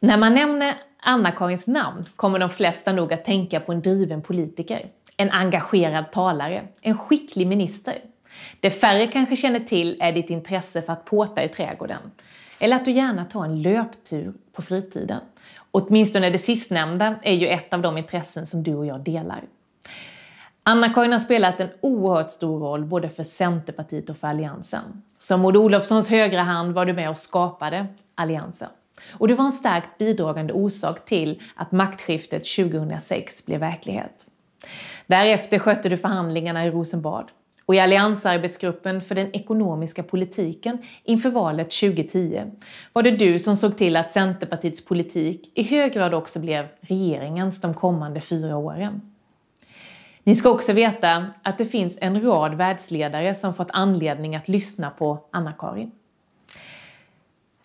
När man nämner Anna-Karins namn kommer de flesta nog att tänka på en driven politiker, en engagerad talare, en skicklig minister. Det färre kanske känner till är ditt intresse för att påta i trädgården, eller att du gärna tar en löptur på fritiden. Åtminstone det sistnämnda är ju ett av de intressen som du och jag delar. Anna-Karin har spelat en oerhört stor roll både för Centerpartiet och för Alliansen. Som Maud Olofssons högra hand var du med och skapade Alliansen. Och det var en starkt bidragande orsak till att maktskiftet 2006 blev verklighet. Därefter skötte du förhandlingarna i Rosenbad och i alliansarbetsgruppen för den ekonomiska politiken inför valet 2010 var det du som såg till att Centerpartiets politik i hög grad också blev regeringens de kommande fyra åren. Ni ska också veta att det finns en rad världsledare som fått anledning att lyssna på Anna-Karin.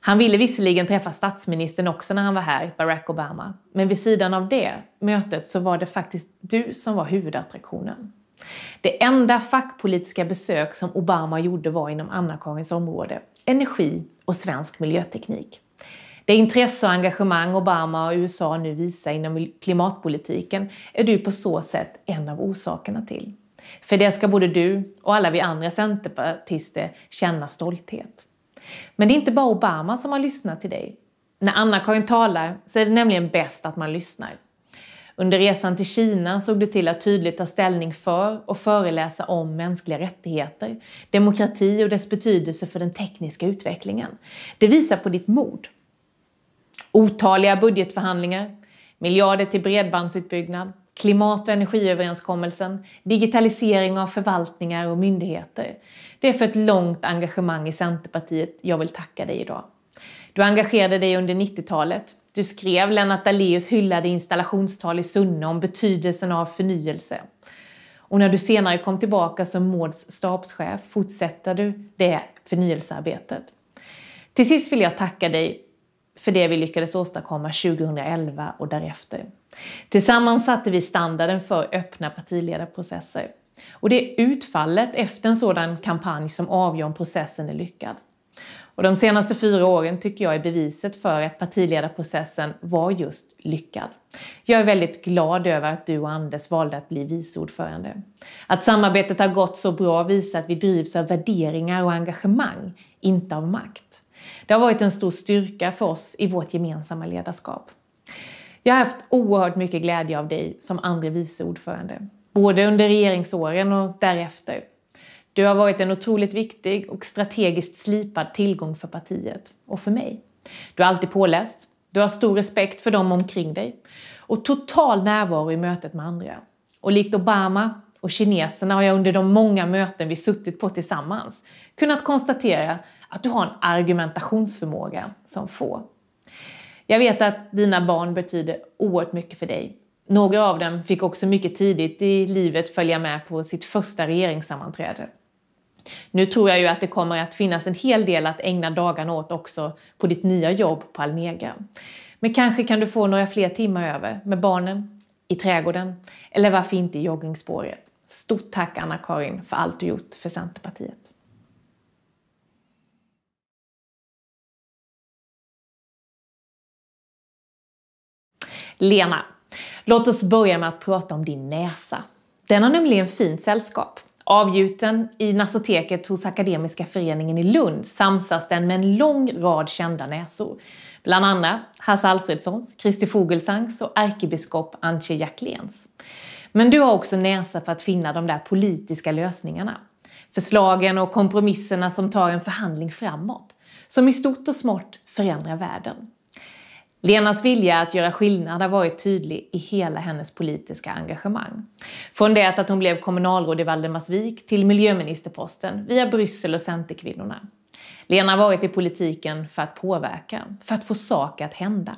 Han ville visserligen träffa statsministern också när han var här, Barack Obama. Men vid sidan av det mötet så var det faktiskt du som var huvudattraktionen. Det enda fackpolitiska besök som Obama gjorde var inom Anna-Karins område, energi och svensk miljöteknik. Det intresse och engagemang Obama och USA nu visar inom klimatpolitiken är du på så sätt en av orsakerna till. För det ska både du och alla vi andra centerpartister känna stolthet. Men det är inte bara Obama som har lyssnat till dig. När Anna-Karin talar så är det nämligen bäst att man lyssnar. Under resan till Kina såg du till att tydligt ta ställning för och föreläsa om mänskliga rättigheter, demokrati och dess betydelse för den tekniska utvecklingen. Det visar på ditt mod. Otaliga budgetförhandlingar, miljarder till bredbandsutbyggnad, klimat och energiöverenskommelsen, digitalisering av förvaltningar och myndigheter. Det är för ett långt engagemang i Centerpartiet jag vill tacka dig idag. Du engagerade dig under 90-talet. Du skrev Lennart Daléus hyllade installationstal i Sunne om betydelsen av förnyelse. Och när du senare kom tillbaka som Mårds stabschef fortsatte du det förnyelsearbetet. Till sist vill jag tacka dig för det vi lyckades åstadkomma 2011 och därefter. Tillsammans satte vi standarden för öppna partiledarprocesser. Och det är utfallet efter en sådan kampanj som avgör om processen är lyckad. Och de senaste fyra åren tycker jag är beviset för att partiledarprocessen var just lyckad. Jag är väldigt glad över att du och Anders valde att bli viceordförande. Att samarbetet har gått så bra visar att vi drivs av värderingar och engagemang, inte av makt. Det har varit en stor styrka för oss i vårt gemensamma ledarskap. Jag har haft oerhört mycket glädje av dig som andre vice ordförande, både under regeringsåren och därefter. Du har varit en otroligt viktig och strategiskt slipad tillgång för partiet och för mig. Du är alltid påläst, du har stor respekt för dem omkring dig och total närvaro i mötet med andra. Och likt Obama och kineserna har jag under de många möten vi suttit på tillsammans kunnat konstatera att du har en argumentationsförmåga som få. Jag vet att dina barn betyder oerhört mycket för dig. Några av dem fick också mycket tidigt i livet följa med på sitt första regeringssammanträde. Nu tror jag ju att det kommer att finnas en hel del att ägna dagarna åt också på ditt nya jobb på Almega. Men kanske kan du få några fler timmar över med barnen, i trädgården eller varför inte i joggingspåret. Stort tack Anna-Karin för allt du gjort för Centerpartiet. Lena, låt oss börja med att prata om din näsa. Den har nämligen fint sällskap. Avgjuten i nasoteket hos Akademiska föreningen i Lund samsas den med en lång rad kända näsor. Bland andra Hasse Alfredsons, Kristi Fogelsangs och ärkebiskop Antje Jacklens. Men du har också näsa för att finna de där politiska lösningarna. Förslagen och kompromisserna som tar en förhandling framåt. Som i stort och smått förändrar världen. Lenas vilja att göra skillnad har varit tydlig i hela hennes politiska engagemang. Från det att hon blev kommunalråd i Valdemarsvik till miljöministerposten via Bryssel och Centerkvinnorna. Lena har varit i politiken för att påverka, för att få saker att hända.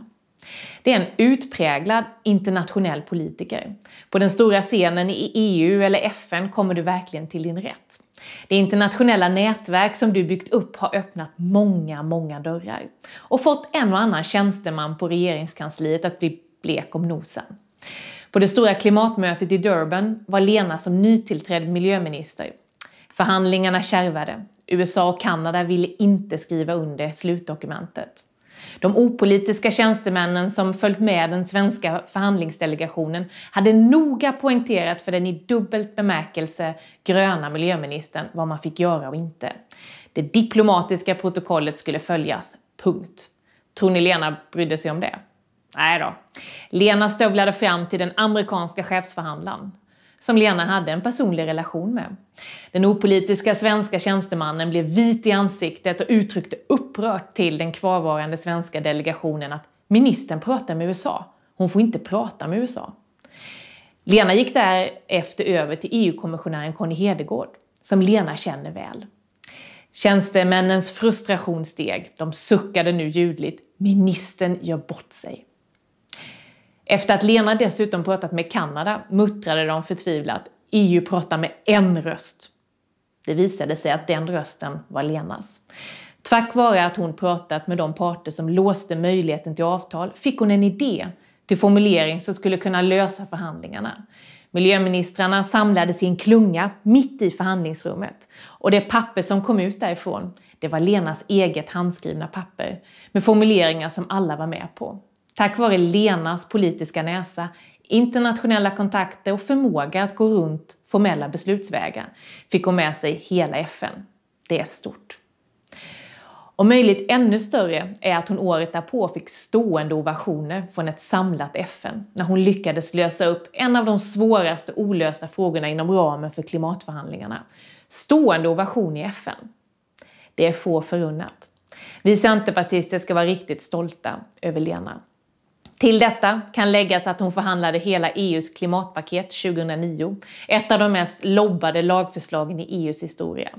Det är en utpräglad internationell politiker. På den stora scenen i EU eller FN kommer du verkligen till din rätt. Det internationella nätverk som du byggt upp har öppnat många, många dörrar och fått en och annan tjänsteman på regeringskansliet att bli blek om nosen. På det stora klimatmötet i Durban var Lena som nytillträdd miljöminister. Förhandlingarna kärvade. USA och Kanada ville inte skriva under slutdokumentet. De opolitiska tjänstemännen som följt med den svenska förhandlingsdelegationen hade noga poängterat för den i dubbelt bemärkelse gröna miljöministern vad man fick göra och inte. Det diplomatiska protokollet skulle följas. Punkt. Tror ni Lena brydde sig om det? Nej då. Lena stövlade fram till den amerikanska chefsförhandlaren som Lena hade en personlig relation med. Den opolitiska svenska tjänstemannen blev vit i ansiktet och uttryckte upprört till den kvarvarande svenska delegationen att ministern pratar med USA. Hon får inte prata med USA. Lena gick därefter över till EU-kommissionären Conny Hedegård, som Lena känner väl. Tjänstemännens frustration steg. De suckade nu ljudligt. Ministern gör bort sig. Efter att Lena dessutom pratat med Kanada muttrade de förtvivlat “EU pratar med en röst”. Det visade sig att den rösten var Lenas. Tack vare att hon pratat med de parter som låste möjligheten till avtal fick hon en idé till formulering som skulle kunna lösa förhandlingarna. Miljöministrarna samlades i en klunga mitt i förhandlingsrummet och det papper som kom ut därifrån, det var Lenas eget handskrivna papper med formuleringar som alla var med på. Tack vare Lenas politiska näsa, internationella kontakter och förmåga att gå runt formella beslutsvägar fick hon med sig hela FN. Det är stort. Och möjligt ännu större är att hon året därpå fick stående ovationer från ett samlat FN när hon lyckades lösa upp en av de svåraste olösta frågorna inom ramen för klimatförhandlingarna. Stående ovation i FN. Det är få förunnat. Vi centerpartister ska vara riktigt stolta över Lena. Till detta kan läggas att hon förhandlade hela EUs klimatpaket 2009, ett av de mest lobbade lagförslagen i EUs historia.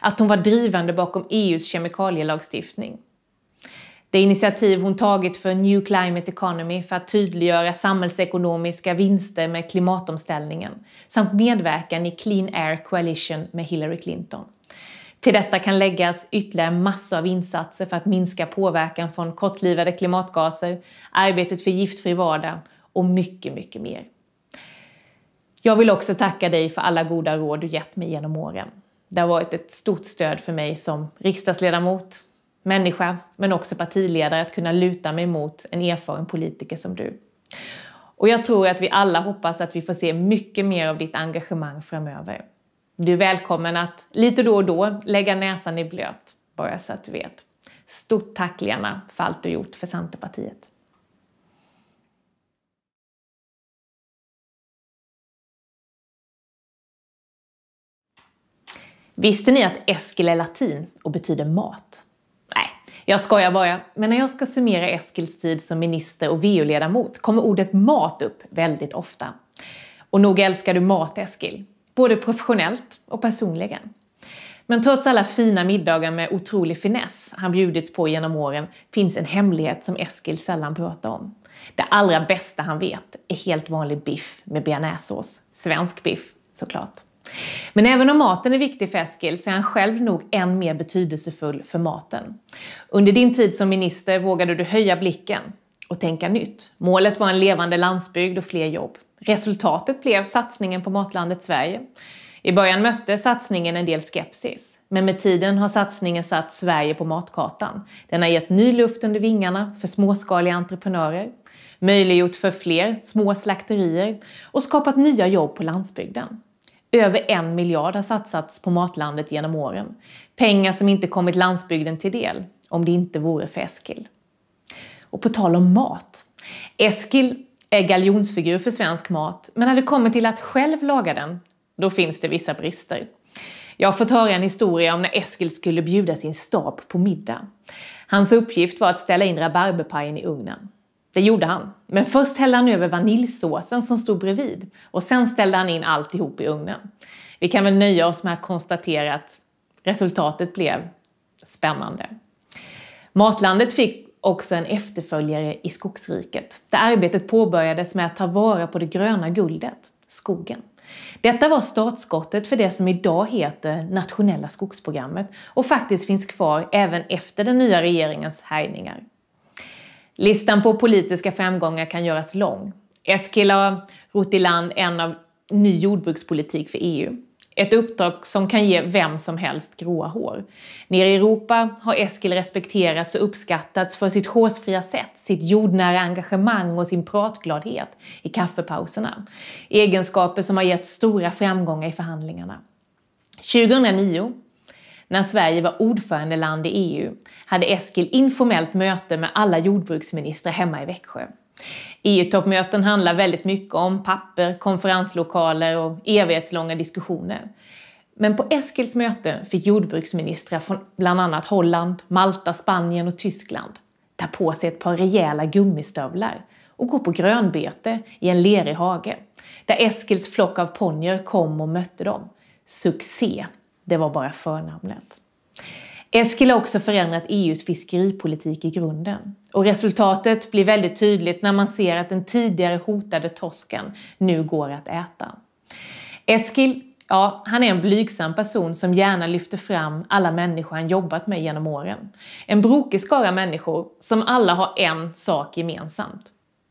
Att hon var drivande bakom EUs kemikalielagstiftning. Det initiativ hon tagit för New Climate Economy för att tydliggöra samhällsekonomiska vinster med klimatomställningen samt medverkan i Clean Air Coalition med Hillary Clinton. Till detta kan läggas ytterligare massor av insatser för att minska påverkan från kortlivade klimatgaser, arbetet för giftfri vardag och mycket, mycket mer. Jag vill också tacka dig för alla goda råd du gett mig genom åren. Det har varit ett stort stöd för mig som riksdagsledamot, människa, men också partiledare att kunna luta mig mot en erfaren politiker som du. Och jag tror att vi alla hoppas att vi får se mycket mer av ditt engagemang framöver. Du är välkommen att lite då och då lägga näsan i blöt, bara så att du vet. Stort tack Lena för allt du gjort för Centerpartiet. Visste ni att Eskil är latin och betyder mat? Nej, jag skojar bara. Men när jag ska summera Eskils tid som minister och VU-ledamot kommer ordet mat upp väldigt ofta. Och nog älskar du mat, Eskil både professionellt och personligen. Men trots alla fina middagar med otrolig finess han bjudits på genom åren finns en hemlighet som Eskil sällan pratar om. Det allra bästa han vet är helt vanlig biff med bearnaisesås. Svensk biff, såklart. Men även om maten är viktig för Eskil så är han själv nog än mer betydelsefull för maten. Under din tid som minister vågade du höja blicken och tänka nytt. Målet var en levande landsbygd och fler jobb. Resultatet blev satsningen på Matlandet Sverige. I början mötte satsningen en del skepsis, men med tiden har satsningen satt Sverige på matkartan. Den har gett ny luft under vingarna för småskaliga entreprenörer, möjliggjort för fler små slakterier och skapat nya jobb på landsbygden. Över en miljard har satsats på Matlandet genom åren. Pengar som inte kommit landsbygden till del, om det inte vore för Eskil. Och på tal om mat. Eskil är galjonsfigur för svensk mat, men när det kommer till att själv laga den, då finns det vissa brister. Jag har fått höra en historia om när Eskil skulle bjuda sin stab på middag. Hans uppgift var att ställa in rabarberpajen i ugnen. Det gjorde han, men först hällde han över vaniljsåsen som stod bredvid och sen ställde han in alltihop i ugnen. Vi kan väl nöja oss med att konstatera att resultatet blev spännande. Matlandet fick också en efterföljare i Skogsriket, där arbetet påbörjades med att ta vara på det gröna guldet, skogen. Detta var startskottet för det som idag heter Nationella skogsprogrammet och faktiskt finns kvar även efter den nya regeringens härjningar. Listan på politiska framgångar kan göras lång. Eskil har rott i land en av ny jordbrukspolitik för EU. Ett uppdrag som kan ge vem som helst gråa hår. Nere i Europa har Eskil respekterats och uppskattats för sitt hårsfria sätt, sitt jordnära engagemang och sin pratgladhet i kaffepauserna. Egenskaper som har gett stora framgångar i förhandlingarna. 2009 när Sverige var ordförandeland i EU hade Eskil informellt möte med alla jordbruksministrar hemma i Växjö. EU-toppmöten handlar väldigt mycket om papper, konferenslokaler och evighetslånga diskussioner. Men på Eskils möte fick jordbruksministrar från bland annat Holland, Malta, Spanien och Tyskland ta på sig ett par rejäla gummistövlar och gå på grönbete i en lerig hage där Eskils flock av ponjer kom och mötte dem. Succé, det var bara förnamnet. Eskil har också förändrat EUs fiskeripolitik i grunden. Och resultatet blir väldigt tydligt när man ser att den tidigare hotade torsken nu går att äta. Eskil, ja, han är en blygsam person som gärna lyfter fram alla människor han jobbat med genom åren. En brokig skara människor som alla har en sak gemensamt.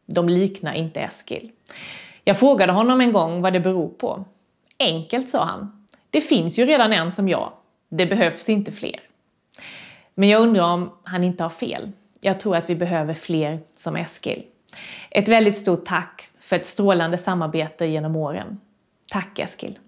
De liknar inte Eskil. Jag frågade honom en gång vad det beror på. Enkelt, sa han. Det finns ju redan en som jag. Det behövs inte fler. Men jag undrar om han inte har fel. Jag tror att vi behöver fler som Eskil. Ett väldigt stort tack för ett strålande samarbete genom åren. Tack Eskil!